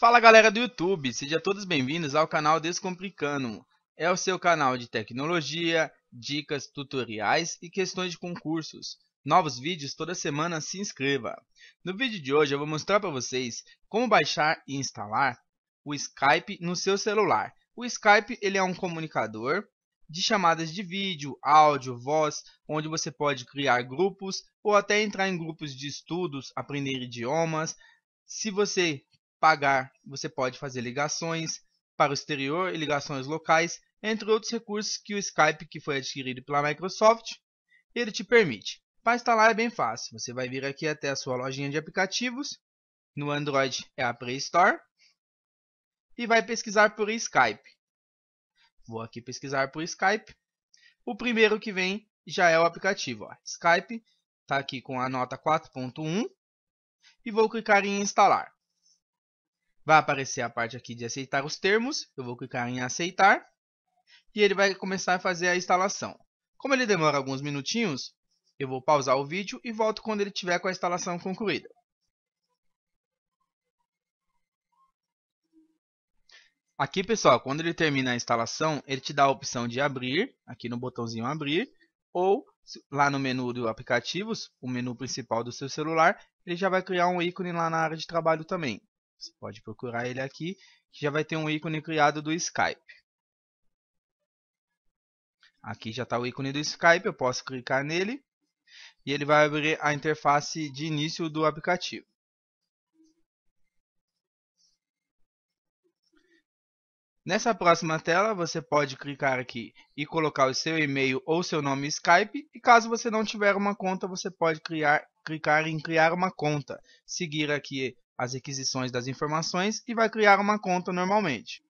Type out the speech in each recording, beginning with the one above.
Fala galera do YouTube, sejam todos bem-vindos ao canal Descomplicando. É o seu canal de tecnologia, dicas, tutoriais e questões de concursos. Novos vídeos toda semana, se inscreva. No vídeo de hoje eu vou mostrar para vocês como baixar e instalar o Skype no seu celular. O Skype ele é um comunicador de chamadas de vídeo, áudio, voz, onde você pode criar grupos ou até entrar em grupos de estudos, aprender idiomas, se você pagar, você pode fazer ligações para o exterior e ligações locais, entre outros recursos que o Skype, que foi adquirido pela Microsoft, ele te permite. Para instalar tá é bem fácil, você vai vir aqui até a sua lojinha de aplicativos, no Android é a Play Store, e vai pesquisar por Skype. Vou aqui pesquisar por Skype. O primeiro que vem já é o aplicativo. Ó. Skype está aqui com a nota 4.1 e vou clicar em instalar. Vai aparecer a parte aqui de aceitar os termos. Eu vou clicar em aceitar. E ele vai começar a fazer a instalação. Como ele demora alguns minutinhos, eu vou pausar o vídeo e volto quando ele tiver com a instalação concluída. Aqui, pessoal, quando ele termina a instalação, ele te dá a opção de abrir, aqui no botãozinho abrir, ou lá no menu do aplicativos, o menu principal do seu celular, ele já vai criar um ícone lá na área de trabalho também. Você pode procurar ele aqui, que já vai ter um ícone criado do Skype. Aqui já está o ícone do Skype, eu posso clicar nele e ele vai abrir a interface de início do aplicativo. Nessa próxima tela, você pode clicar aqui e colocar o seu e-mail ou seu nome Skype. E caso você não tiver uma conta, você pode criar, clicar em criar uma conta. Seguir aqui as requisições das informações e vai criar uma conta normalmente.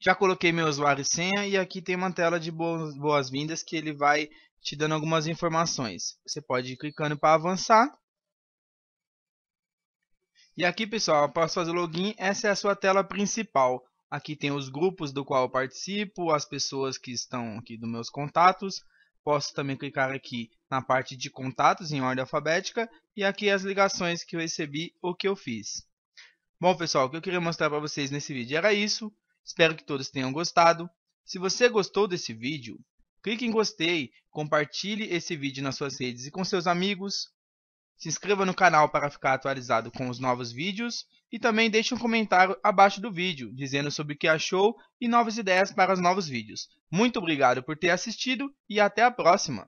Já coloquei meu usuário e senha e aqui tem uma tela de boas-vindas que ele vai te dando algumas informações. Você pode ir clicando para avançar. E aqui, pessoal, após fazer o login, essa é a sua tela principal. Aqui tem os grupos do qual eu participo, as pessoas que estão aqui dos meus contatos, Posso também clicar aqui na parte de contatos em ordem alfabética e aqui as ligações que eu recebi ou que eu fiz. Bom, pessoal, o que eu queria mostrar para vocês nesse vídeo era isso. Espero que todos tenham gostado. Se você gostou desse vídeo, clique em gostei, compartilhe esse vídeo nas suas redes e com seus amigos. Se inscreva no canal para ficar atualizado com os novos vídeos e também deixe um comentário abaixo do vídeo dizendo sobre o que achou e novas ideias para os novos vídeos. Muito obrigado por ter assistido e até a próxima!